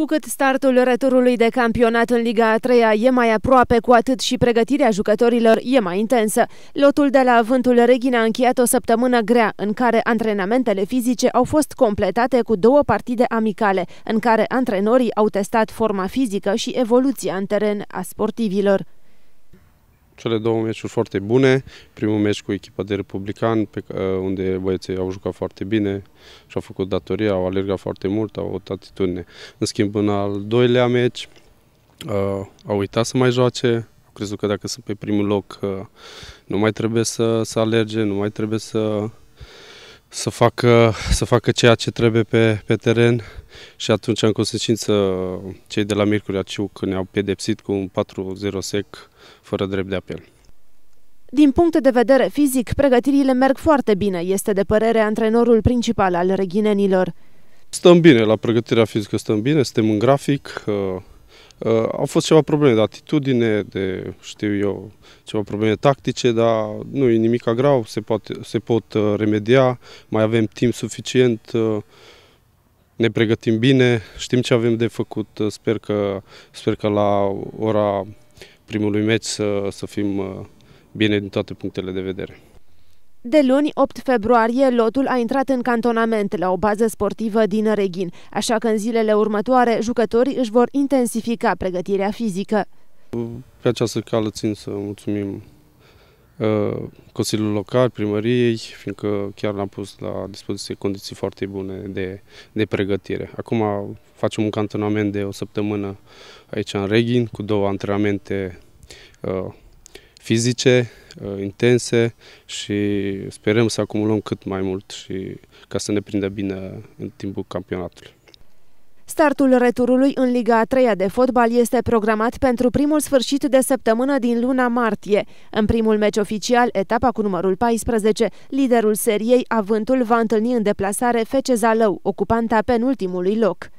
Cu cât startul returului de campionat în Liga a 3 e mai aproape, cu atât și pregătirea jucătorilor e mai intensă. Lotul de la Vântul Regina a încheiat o săptămână grea, în care antrenamentele fizice au fost completate cu două partide amicale, în care antrenorii au testat forma fizică și evoluția în teren a sportivilor cele două meciuri foarte bune. Primul meci cu echipa de Republican, pe, uh, unde băieții au jucat foarte bine și-au făcut datoria, au alergat foarte mult, au avut atitudine. În schimb, în al doilea meci, uh, au uitat să mai joace, au crezut că dacă sunt pe primul loc, uh, nu mai trebuie să, să alerge, nu mai trebuie să să facă, să facă ceea ce trebuie pe, pe teren și atunci, în consecință, cei de la Miercurea Ciuc ne-au pedepsit cu un 4-0 sec fără drept de apel. Din punct de vedere fizic, pregătirile merg foarte bine, este de părere antrenorul principal al reghinenilor. Stăm bine, la pregătirea fizică stăm bine, suntem în grafic, uh, Uh, au fost ceva probleme de atitudine, de, știu eu, ceva probleme tactice, dar nu e nimic grav, se, poate, se pot uh, remedia, mai avem timp suficient, uh, ne pregătim bine, știm ce avem de făcut, uh, sper că, sper că la ora primului meci să, să fim uh, bine din toate punctele de vedere. De luni, 8 februarie, lotul a intrat în cantonament la o bază sportivă din Reghin, așa că în zilele următoare jucătorii își vor intensifica pregătirea fizică. Pe această cală țin să mulțumim uh, Consiliul Local, primăriei, fiindcă chiar ne am pus la dispoziție condiții foarte bune de, de pregătire. Acum facem un cantonament de o săptămână aici în Reghin, cu două antrenamente uh, fizice, uh, intense și sperăm să acumulăm cât mai mult și ca să ne prindă bine în timpul campionatului. Startul returului în Liga a 3 de fotbal este programat pentru primul sfârșit de săptămână din luna martie. În primul meci oficial, etapa cu numărul 14, liderul seriei Avântul va întâlni în deplasare FC Zalău, ocupanta penultimului loc.